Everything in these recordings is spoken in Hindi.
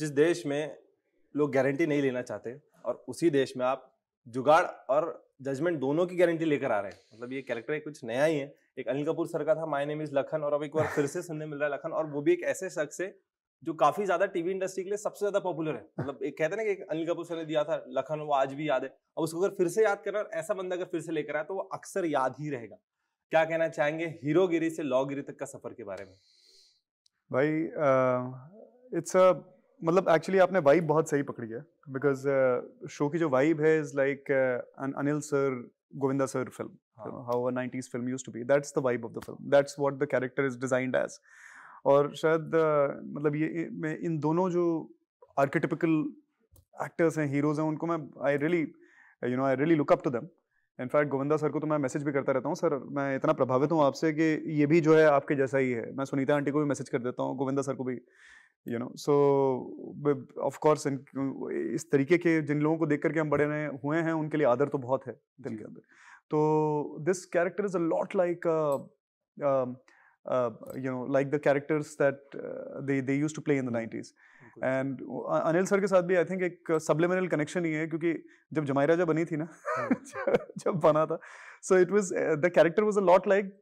जिस देश में लोग गारंटी नहीं लेना चाहते और उसी देश में आप जुगाड़ और जजमेंट दोनों की गारंटी लेकर आ रहे हैं मतलब ये कैरेक्टर कुछ नया ही है एक अनिल कपूर सर का था माय नेम इज लखन और अब एक बार फिर से सुनने मिल रहा है लखन और वो भी एक ऐसे शख्स है जो काफी ज्यादा टीवी इंडस्ट्री के लिए सबसे ज्यादा पॉपुलर है मतलब एक कहते ना कि अनिल कपूर सर ने दिया था लखन वो आज भी याद है अब उसको अगर फिर से याद करना और ऐसा बंदा अगर फिर से लेकर आए तो वो अक्सर याद ही रहेगा क्या कहना चाहेंगे हीरोगिरी से लॉगिरी तक का सफर के बारे में भाई इट्स अ मतलब एक्चुअली आपने वाइब बहुत सही पकड़ी है बिकॉज शो uh, की जो वाइब है is like Anil sir Govinda sir film how nineties film used to be that's the vibe of the film that's what the character is designed as और शायद uh, मतलब ये मैं इन दोनों जो आर्किटिपिकल एक्टर्स हैं हीरोज हैं उनको मैं I really you know I really look up to them in fact Govinda sir को तो मैं मैसेज भी करता रहता हूँ सर मैं इतना प्रभावित हूँ आपसे कि ये भी जो है आपके जैसा ही है मैं सुनीता आंटी को भी मैसेज कर देता हूँ गोविंदा सर को भी you know so of course इस तरीके के जिन लोगों को देख करके हम बड़े नए हुए हैं उनके लिए आदर तो बहुत है दिल के अंदर तो this character is a lot like you know like the characters that they they used to play in the nineties and Anil sir के साथ भी आई थिंक एक सबलिमिनल कनेक्शन ही है क्योंकि जब जमाई जब बनी थी ना हाँ। जब बना था so it was the character was a lot like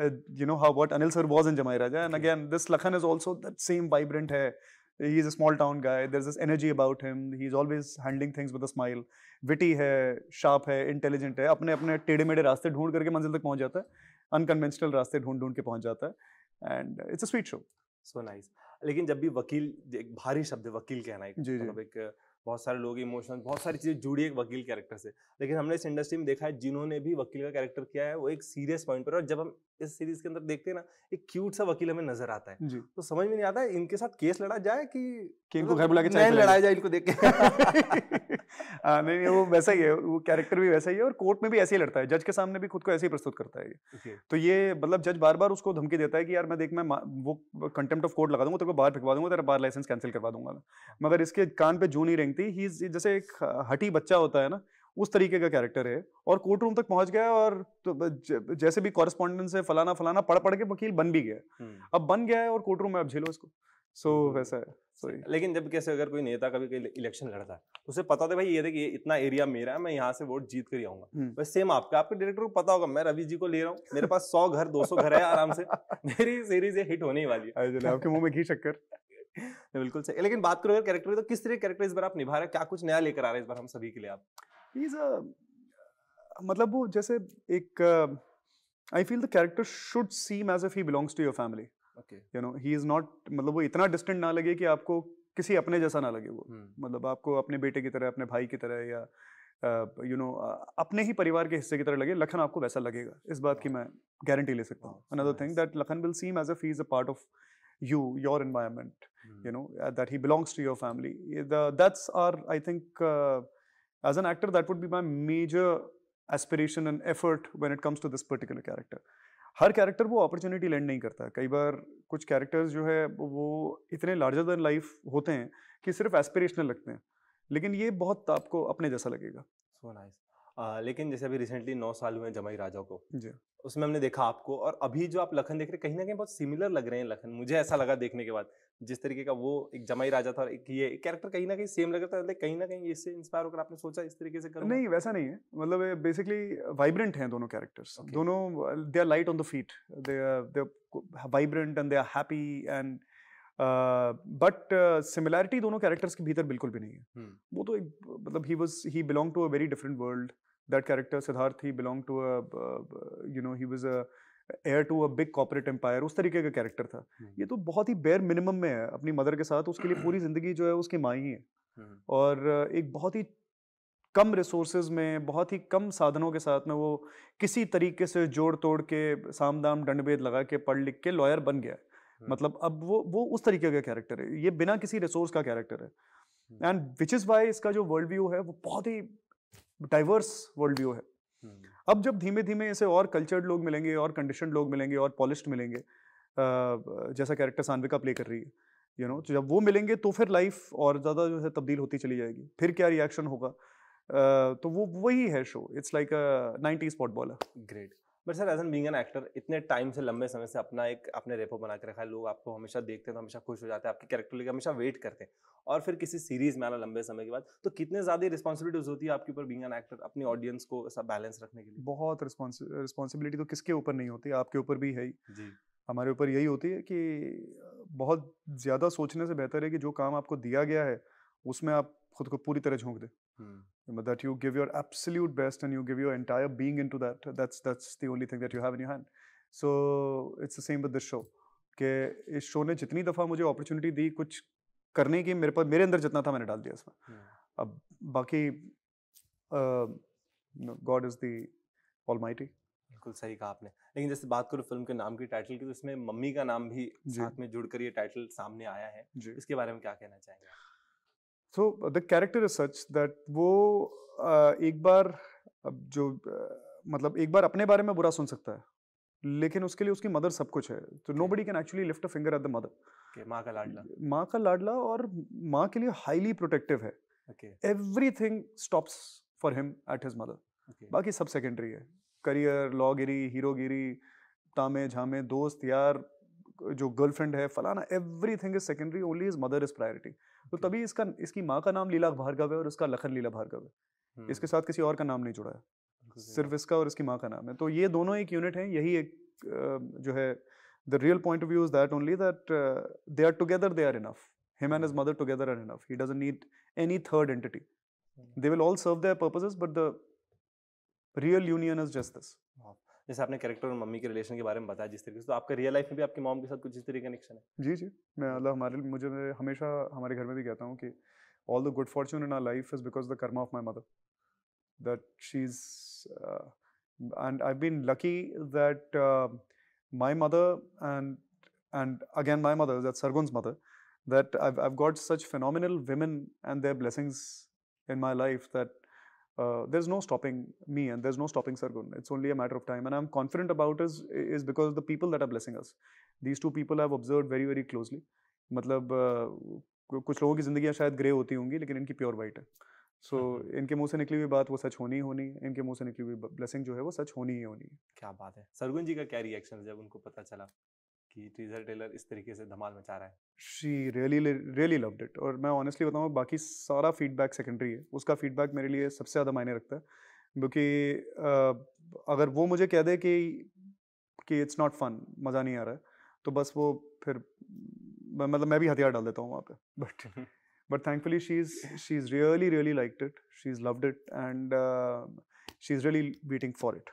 uh, you know how what Anil sir was in Jamai Raja, and again this Lakhan is also that same vibrant hair. He's a small town guy. There's this energy about him. He's always handling things with a smile. Witty hai, sharp hai, intelligent है. अपने अपने टेढ़े मेढ़े रास्ते ढूंढ करके मंजिल तक पहुंच जाता है. अनकन्वेंशनल रास्ते ढूंढ ढूंढ के पहुंच जाता है. And it's a sweet show. So so nice nice. लेकिन जब भी वकील एक भारी शब्द है वकील कहना एक जी मतलब एक बहुत सारे लोग इमोशनल बहुत सारी चीज़ें जुड़ी एक वकील कैरेक्टर से लेकिन हमने इस इंडस्ट्री में देखा है जिन्होंने भी वकील का कैरेक्टर किया है वो एक सीरियस पॉइंट पर और जब हम इस सीरीज के अंदर देखते हैं ना एक क्यूट सा वकील हमें नजर आता है तो समझ में नहीं आता है इनके साथ केस लड़ा जाए कि इनको मतलब घर बुला के लड़ाया जाए इनको देख के हाँ, नहीं वो वैसा ही है वो कैरेक्टर भी वैसा ही है और कोर्ट में भी ऐसे ही लड़ता है जज के सामने भी खुद को ऐसे ही प्रस्तुत करता है तो ये मतलब जज बार बार उसको धमकी देता है कि यार मैं देख मैं वो कंटेम्प्ट ऑफ कोर्ट लगा दूंगा तेरे को बाहर फिकवा दूंगा तेरा बार लाइसेंस कैंसिल करवा दूंगा मगर इसके कान पे जू नहीं रेंग थी ही जैसे एक हटी बच्चा होता है ना उस तरीके का कैरेक्टर है और कोर्ट रूम तक पहुंच गया और तो जैसे भी कॉरेस्पॉन्डेंस है फलाना फलाना पढ़ पढ़ के वकील बन भी गया हम्म। अब बन गया है और कोर्ट रूम में अब झेलो इसको सो so, हम्म। वैसा है सॉरी लेकिन जब कैसे अगर कोई नेता कभी कोई इलेक्शन लड़ता है तो उसे पता था तो भाई ये देखिए इतना एरिया मेरा है मैं यहाँ से वोट जीत कर आऊंगा बस सेम हम्म। आपके आपके डायरेक्टर को पता होगा मैं रवि जी को ले रहा हूँ मेरे पास सौ घर दो सौ घर है आराम से मेरी सीरीज ये हिट होने ही वाली है आपके मुंह में घी शक्कर नहीं बिल्कुल सही लेकिन बात करो अगर कैरेक्टर तो किस तरह कैरेक्टर इस बार आप निभा रहे हैं क्या कुछ नया लेकर आ रहे हैं इस बार हम सभी के लिए आप इज मतलब वो जैसे एक I feel the character should seem as if he belongs to your family you know he is not मतलब वो इतना डिस्टेंट ना लगे कि आपको किसी अपने जैसा ना लगे वो hmm. मतलब आपको अपने बेटे की तरह अपने भाई की तरह या you uh, know you know, uh, अपने ही परिवार के हिस्से की तरह लगे लखन आपको वैसा लगेगा इस बात की मैं गारंटी ले सकता हूँ another thing that Lakhan will seem as a फी is a part of you, your environment, mm. you know, uh, that he belongs to your family. The, that's our, I think, uh, as an actor, that would be my major aspiration and effort when it comes to this particular character. हर कैरेक्टर वो अपॉर्चुनिटी लैंड नहीं करता कई बार कुछ कैरेक्टर्स जो है वो इतने लार्जर देन लाइफ होते हैं कि सिर्फ एस्पिरेशनल लगते हैं लेकिन ये बहुत आपको अपने जैसा लगेगा सो so नाइस nice. आ, लेकिन जैसे अभी रिसेंटली नौ साल हुए जमाई राजा को जी उसमें हमने देखा आपको और अभी जो आप लखन देख रहे कहीं ना कहीं बहुत सिमिलर लग रहे हैं लखन मुझे ऐसा लगा देखने के बाद जिस तरीके का वो एक जमाई राजा था और एक ये कैरेक्टर कहीं ना कहीं सेम लग रहा था कहीं ना कहीं इससे इंस्पायर होकर आपने सोचा इस तरीके से करूं नहीं वैसा नहीं है मतलब बेसिकली वाइब्रेंट हैं दोनों कैरेक्टर्स okay. दोनों they are light on the feet they are vibrant and they are happy and but similarity दोनों कैरेक्टर्स के भीतर बिल्कुल भी नहीं है hmm. वो तो एक मतलब he was he belong to a very different world that character Siddharth he belonged to a uh, you know he was a heir to a big corporate empire उस तरीके का कैरेक्टर था ये तो बहुत ही बेयर मिनिमम में है अपनी मदर के साथ उसके लिए पूरी जिंदगी जो है उसकी माँ ही है और एक बहुत ही कम रिसोर्स में बहुत ही कम साधनों के साथ में वो किसी तरीके से जोड़ तोड़ के साम दाम दंडभेद लगा के पढ़ लिख के लॉयर बन गया मतलब अब वो वो उस तरीके का कैरेक्टर है ये बिना किसी रिसोर्स का कैरेक्टर है एंड विच इज़ वाई इसका जो वर्ल्ड व्यू है वो बहुत ही डाइवर्स वर्ल्ड व्यू है हम्म। अब जब धीमे धीमे ऐसे और कल्चर्ड लोग मिलेंगे और कंडीशन लोग मिलेंगे और पॉलिश्ड मिलेंगे जैसा कैरेक्टर सानविका प्ले कर रही है यू नो तो जब वो मिलेंगे तो फिर लाइफ और ज़्यादा जो है तब्दील होती चली जाएगी फिर क्या रिएक्शन होगा तो वो वही है so it's like a nineties footballer great but sir as an being an actor इतने टाइम से लंबे समय से अपना एक अपने रेपो बना के रखा है लोग आपको हमेशा देखते हैं तो हमेशा खुश हो जाते हैं आपके कैरेक्टर लेकर हमेशा वेट करते हैं और फिर किसी सीरीज में आना लंबे समय के बाद तो कितने ज़्यादा रिस्पॉन्सिबिलिटीज होती है आपके ऊपर बिंग एन एक्टर अपनी ऑडियंस को सब बैलेंस रखने के लिए बहुत रिस्पॉन्सिबिलिटी तो किसके ऊपर नहीं होती आपके ऊपर भी है जी हमारे ऊपर यही होती है कि बहुत ज़्यादा सोचने से बेहतर है कि जो काम आपको दिया गया है उसमें आप खुद को पूरी तरह झोंक दे that you give your absolute best and you give your entire being into that that's that's the only thing that you have in your hand so it's the same with this show कि इस शो ने जितनी दफ़ा मुझे अपॉर्चुनिटी दी कुछ करने की मेरे पास मेरे अंदर जितना था मैंने डाल दिया इसमें hmm. अब बाकी God is the almighty बिल्कुल सही कहा आपने लेकिन जैसे बात करो फिल्म के नाम की टाइटल की तो इसमें मम्मी का नाम भी साथ में जुड़कर ये टाइटल सामने आया है इसके बारे में क्या कहना चाहेंगे so the character is such that वो uh, एक बार जो uh, मतलब एक बार अपने बारे में बुरा सुन सकता है लेकिन उसके लिए उसकी मदर सब कुछ है तो nobody can actually lift a finger at the mother माँ का लाडला माँ का लाडला और माँ के लिए हाईली प्रोटेक्टिव है everything stops for him at his mother बाकी सब सेकेंडरी है करियर लॉगिरी हीरोगिरी तामे झामे दोस्त यार जो गर्लफ्रेंड है फलाना everything is secondary only is mother is priority तो तभी इसका इसकी माँ का नाम लीला भार्गव है और उसका लखन लीला भार्गव है इसके साथ किसी और का नाम नहीं जुड़ा है सिर्फ इसका और इसकी माँ का नाम है तो ये दोनों एक यूनिट हैं यही एक जो है the real point of view is that only that they are together they are enough him and is mother together are enough he doesn't need any third entity they will all serve their purposes but the real union is just this जैसे आपने कैरेक्टर और मम्मी के रिलेशन के बारे में बताया जिस तरीके से तो आपका रियल लाइफ में भी आपकी मॉम के साथ कुछ इस तरीके कनेक्शन है जी जी मैं अल्लाह हमारे मुझे मैं हमेशा हमारे घर में भी कहता हूँ कि all the good fortune in our life is because the karma of my mother that she is and I been lucky that my mother and and again my mother that sargun's mother that I got such final women and their blessings in my life that uh, there's no stopping me and there's no stopping Sargun. It's only a matter of time. And I'm confident about is is because the people that are blessing us. These two people I've observed very very closely. मतलब uh, कुछ लोगों की ज़िंदगियाँ शायद ग्रे होती होंगी लेकिन इनकी प्योर वाइट है सो so, इनके मुंह से निकली हुई बात वो सच होनी ही होनी इनके मुंह से निकली हुई ब्लेसिंग जो है वो सच होनी ही होनी क्या बात है सरगुन जी का क्या रिएक्शन जब उनको पता चला कि ट्रीजर टेलर इस तरीके से धमाल मचा रहा है she really really loved it और मैं ऑनेस्टली बताऊँ बाकी सारा फीडबैक सेकेंडरी है उसका फीडबैक मेरे लिए सबसे ज़्यादा मायने रखता है क्योंकि अगर वो मुझे कह दे कि कि इट्स नॉट फन मज़ा नहीं आ रहा है तो बस वो फिर मतलब मैं भी हथियार डाल देता हूँ वहाँ पे but but thankfully she is she is really really like it she is loved it and she is really waiting for it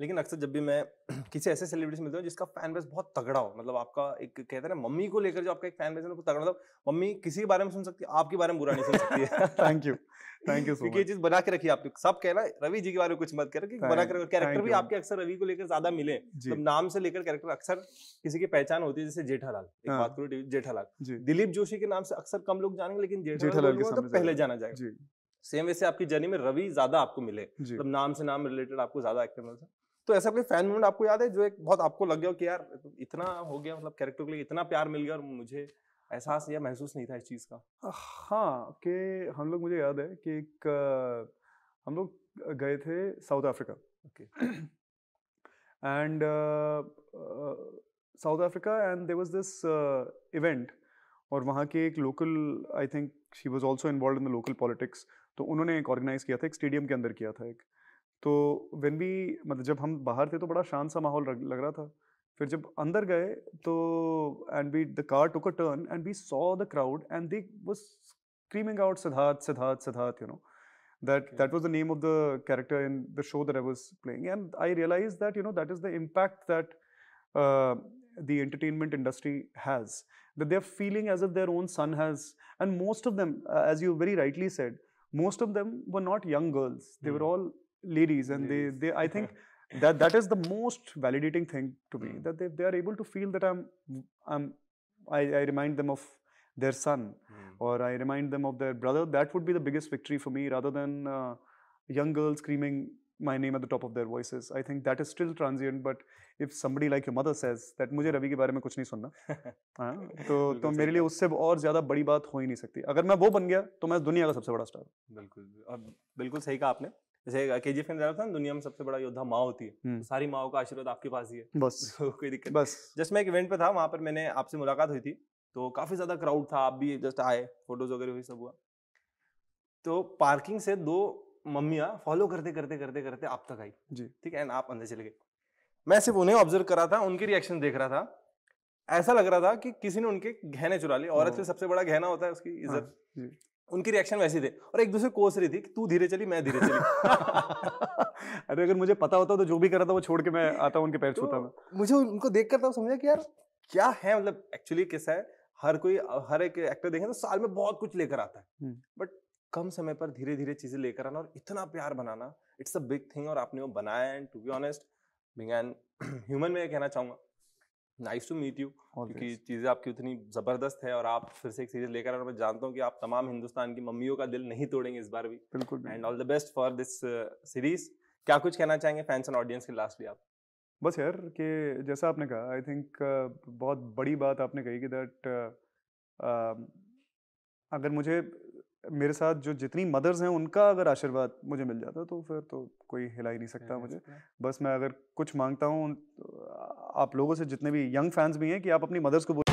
लेकिन अक्सर जब भी मैं किसी ऐसे सेलिब्रिटी से मिलता हूँ जिसका फैन बेस बहुत तगड़ा हो मतलब आपका एक कहते हैं ना मम्मी को लेकर जो आपका एक फैन बेस है तगड़ा मतलब मम्मी किसी के बारे में सुन सकती है आपके बारे में बुरा नहीं सुन सकती है थैंक यू थैंक यू क्योंकि ये चीज बना के रखी आपने सब कहना रवि जी के बारे में कुछ मत कर बना के कैरेक्टर भी आपके अक्सर रवि को लेकर ज्यादा मिले तो नाम से लेकर कैरेक्टर अक्सर किसी की पहचान होती है जैसे जेठालाल एक हाँ। बात करो जेठालाल दिलीप जोशी के नाम से अक्सर कम लोग जानेंगे लेकिन जेठालाल तो पहले जाना जाएगा सेम वैसे आपकी जर्नी में रवि ज्यादा आपको मिले मतलब नाम से नाम रिलेटेड आपको ज्यादा एक्टर मिलता तो ऐसा कोई फैन मोमेंट आपको याद है जो एक बहुत आपको लग गया कि यार तो इतना हो गया मतलब कैरेक्टर के लिए इतना प्यार मिल गया और मुझे एहसास या महसूस नहीं था इस चीज़ का हाँ कि हम लोग मुझे याद है कि एक हम लोग गए थे South Africa okay and South Africa and there was this event और वहाँ के एक local I think she was also involve in the local politics तो उन्होंने एक ऑर्गेनाइज़ किया था एक स्टेडियम के अंदर किया था एक तो वेन भी मतलब जब हम बाहर थे तो बड़ा शांत सा माहौल लग रहा था फिर जब अंदर गए तो and we the car took a turn and we saw the crowd and they was screaming out Siddharth Siddharth Siddharth you know that that was the name of the character in the show that I was playing and I realize that you know that is the impact that the entertainment industry has that they feeling as of their own son has and most of them as you very rightly said most of them were not young girls they were all ladies and ladies. they they i think that that is the most validating thing to me mm. that they, they are able to feel that i'm i'm i, I remind them of their son mm. or i remind them of their brother that would be the biggest victory for me rather than uh, young girls screaming my name at the top of their voices i think that is still transient but if somebody like your mother says that मुझे रवि के बारे में कुछ नहीं सुनना to तो तो मेरे लिए उससे और ज्यादा बड़ी बात हो ही नहीं सकती अगर मैं वो बन गया तो मैं दुनिया का सबसे बड़ा bilkul बिल्कुल और बिल्कुल सही कहा आपने जैसे के जी में था दुनिया में सबसे बड़ा योद्धा माँ होती है हम्म। तो सारी माओ का आशीर्वाद आपके पास ही है बस तो कोई दिक्कत बस जस्ट मैं एक इवेंट पे था वहाँ पर मैंने आपसे मुलाकात हुई थी तो काफ़ी ज़्यादा क्राउड था आप भी जस्ट आए फोटोज वगैरह हुई सब हुआ तो पार्किंग से दो मम्मिया फॉलो करते करते करते करते आप तक आई जी ठीक है एंड आप अंदर चले गए मैं सिर्फ उन्हें ऑब्जर्व कर रहा था उनके रिएक्शन देख रहा था ऐसा लग रहा था कि किसी ने उनके गहने चुरा लिए औरत से सबसे बड़ा गहना होता है उसकी हाँ, इज्जत उनकी रिएक्शन वैसे थे और एक दूसरे कोस रही थी कि तू धीरे चली मैं धीरे चली अरे अगर मुझे पता होता तो जो भी कर रहा था वो छोड़ के मैं आता हूँ उनके पैर तो छूता तो मुझे उनको देख कर तब समझा कि यार क्या है मतलब एक्चुअली कैसा है हर कोई हर एक एक्टर देखे तो साल में बहुत कुछ लेकर आता है बट हम्म। कम समय पर धीरे धीरे चीजें लेकर आना और इतना प्यार बनाना इट्स अ बिग थिंग और आपने वो बनाया and to be honest being an human में कहना चाहूंगा नाइस टू मीट यू क्योंकि चीज़ें आपकी उतनी ज़बरदस्त है और आप फिर से एक सीरीज लेकर और मैं जानता हूँ कि आप तमाम हिंदुस्तान की मम्मियों का दिल नहीं तोड़ेंगे इस बार भी बिल्कुल and all the best for this series क्या कुछ कहना चाहेंगे फैंस एंड ऑडियंस के लास्टली आप बस यार कि जैसा आपने कहा आई थिंक uh, बहुत बड़ी बात आपने कही कि दैट uh, um, अगर मुझे मेरे साथ जो जितनी मदर्स हैं उनका अगर आशीर्वाद मुझे मिल जाता तो फिर तो कोई हिला ही नहीं सकता मुझे बस मैं अगर कुछ मांगता हूँ आप लोगों से जितने भी यंग फैंस भी हैं कि आप अपनी मदर्स को बोल